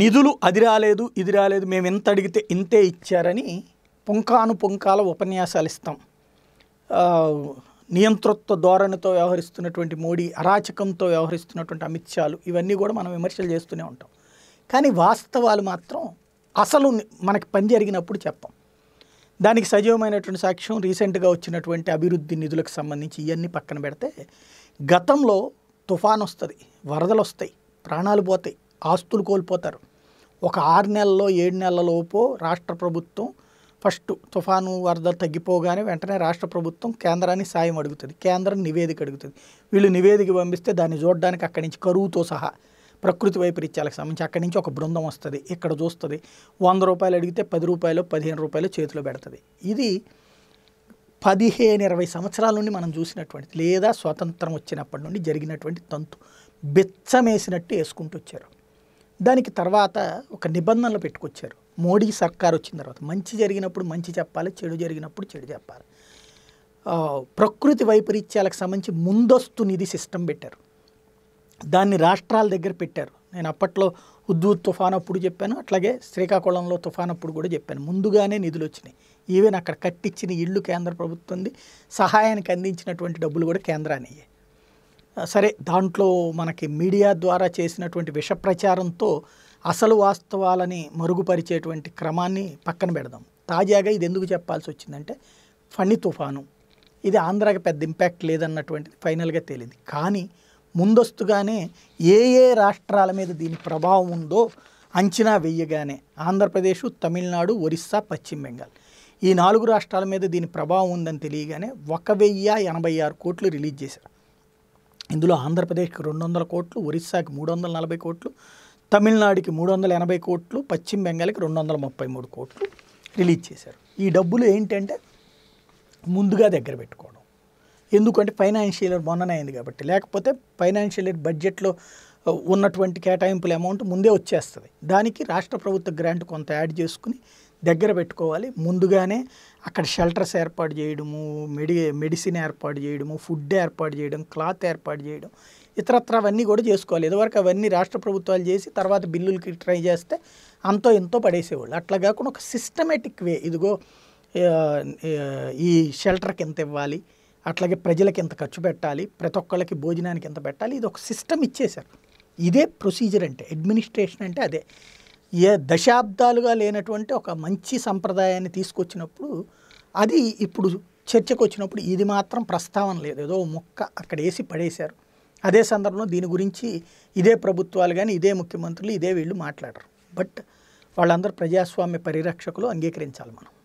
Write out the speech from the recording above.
నిధులు అది రాలేదు ఇది రాలేదు మేము ఎంత అడిగితే ఇంతే ఇచ్చారని పుంకాను పుంకాల ఉపన్యాసాలు ఇస్తాం నియంతృత్వ ధోరణితో వ్యవహరిస్తున్నటువంటి మోడీ అరాచకంతో వ్యవహరిస్తున్నటువంటి అమిత్ షాలు ఇవన్నీ కూడా మనం విమర్శలు చేస్తూనే ఉంటాం కానీ వాస్తవాలు మాత్రం అసలు మనకి పని జరిగినప్పుడు చెప్పం దానికి సజీవమైనటువంటి సాక్ష్యం రీసెంట్గా వచ్చినటువంటి అభివృద్ధి నిధులకు సంబంధించి ఇవన్నీ పక్కన పెడితే గతంలో తుఫాన్ వస్తుంది వరదలు వస్తాయి ప్రాణాలు పోతాయి ఆస్తులు కోల్పోతారు ఒక ఆరు నెలల్లో ఏడు నెలలలోపు రాష్ట్ర ప్రభుత్వం ఫస్ట్ తుఫాను వరదలు తగ్గిపోగానే వెంటనే రాష్ట్ర ప్రభుత్వం కేంద్రాన్ని సాయం అడుగుతుంది కేంద్రం నివేదిక అడుగుతుంది వీళ్ళు నివేదిక పంపిస్తే దాన్ని చూడడానికి అక్కడి నుంచి కరువుతో సహా ప్రకృతి వైపరీత్యాలకు సంబంధించి అక్కడి నుంచి ఒక బృందం వస్తుంది ఇక్కడ చూస్తుంది వంద రూపాయలు అడిగితే పది రూపాయలు పదిహేను రూపాయలు చేతిలో పెడుతుంది ఇది పదిహేను ఇరవై సంవత్సరాల నుండి మనం చూసినటువంటి లేదా స్వతంత్రం వచ్చినప్పటి నుండి జరిగినటువంటి తంతు బెచ్చమేసినట్టు వేసుకుంటూ వచ్చారు దానికి తర్వాత ఒక నిబంధనలు పెట్టుకొచ్చారు మోడీ సర్కార్ వచ్చిన తర్వాత మంచి జరిగినప్పుడు మంచి చెప్పాలి చెడు జరిగినప్పుడు చెడు చెప్పాలి ప్రకృతి వైపరీత్యాలకు సంబంధించి ముందస్తు నిధి సిస్టమ్ పెట్టారు దాన్ని రాష్ట్రాల దగ్గర పెట్టారు నేను అప్పట్లో ఉద్దూర్ తుఫాన్ అప్పుడు చెప్పాను అట్లాగే శ్రీకాకుళంలో తుఫాన్ అప్పుడు కూడా చెప్పాను ముందుగానే నిధులు వచ్చినాయి ఈవెన్ అక్కడ కట్టించిన ఇళ్ళు కేంద్ర ప్రభుత్వంది సహాయానికి అందించినటువంటి డబ్బులు కూడా కేంద్రాన్ని సరే దాంట్లో మనకి మీడియా ద్వారా చేసినటువంటి విష ప్రచారంతో అసలు వాస్తవాలని మరుగుపరిచేటువంటి క్రమాన్ని పక్కన పెడదాం తాజాగా ఇది ఎందుకు చెప్పాల్సి వచ్చిందంటే ఫణి తుఫాను ఇది ఆంధ్రాకి పెద్ద ఇంపాక్ట్ లేదన్నటువంటిది ఫైనల్గా తేలింది కానీ ముందస్తుగానే ఏ ఏ రాష్ట్రాల మీద దీని ప్రభావం ఉందో అంచనా వేయగానే ఆంధ్రప్రదేశ్ తమిళనాడు ఒరిస్సా పశ్చిమ బెంగాల్ ఈ నాలుగు రాష్ట్రాల మీద దీని ప్రభావం ఉందని తెలియగానే ఒక వెయ్యి ఎనభై ఆరు కోట్లు రిలీజ్ చేశారు ఇందులో ఆంధ్రప్రదేశ్కి రెండు వందల కోట్లు ఒరిస్సాకి మూడు వందల నలభై కోట్లు తమిళనాడుకి మూడు వందల ఎనభై కోట్లు పశ్చిమ బెంగాల్కి రెండు వందల ముప్పై మూడు కోట్లు రిలీజ్ చేశారు ఈ డబ్బులు ఏంటంటే ముందుగా దగ్గర పెట్టుకోవడం ఎందుకంటే ఫైనాన్షియల్ మొన్ననే అయింది కాబట్టి లేకపోతే ఫైనాన్షియల్ బడ్జెట్లో ఉన్నటువంటి కేటాయింపుల అమౌంట్ ముందే వచ్చేస్తుంది దానికి రాష్ట్ర ప్రభుత్వ గ్రాంట్ కొంత యాడ్ చేసుకుని దగ్గర పెట్టుకోవాలి ముందుగానే అక్కడ షెల్టర్స్ ఏర్పాటు చేయడము మెడి మెడిసిన్ ఏర్పాటు చేయడము ఫుడ్ ఏర్పాటు చేయడం క్లాత్ ఏర్పాటు చేయడం ఇతరత్ర అవన్నీ కూడా చేసుకోవాలి ఇదివరకు అవన్నీ రాష్ట్ర ప్రభుత్వాలు చేసి తర్వాత బిల్లులకి ట్రై చేస్తే అంతో ఎంతో పడేసేవాళ్ళు అట్లా కాకుండా ఒక సిస్టమేటిక్ వే ఇదిగో ఈ షెల్టర్కి ఎంత ఇవ్వాలి అట్లాగే ప్రజలకి ఎంత ఖర్చు పెట్టాలి ప్రతి ఒక్కళ్ళకి భోజనానికి ఎంత పెట్టాలి ఇది ఒక సిస్టమ్ ఇచ్చేశారు ఇదే ప్రొసీజర్ అంటే అడ్మినిస్ట్రేషన్ అంటే అదే ఏ దశాబ్దాలుగా లేనటువంటి ఒక మంచి సంప్రదాయాన్ని తీసుకొచ్చినప్పుడు అది ఇప్పుడు చర్చకు వచ్చినప్పుడు ఇది మాత్రం ప్రస్తావన లేదు ఏదో మొక్క అక్కడ వేసి పడేశారు అదే సందర్భంలో దీని గురించి ఇదే ప్రభుత్వాలు కానీ ఇదే ముఖ్యమంత్రులు ఇదే వీళ్ళు మాట్లాడరు బట్ వాళ్ళందరూ ప్రజాస్వామ్య పరిరక్షకులు అంగీకరించాలి మనం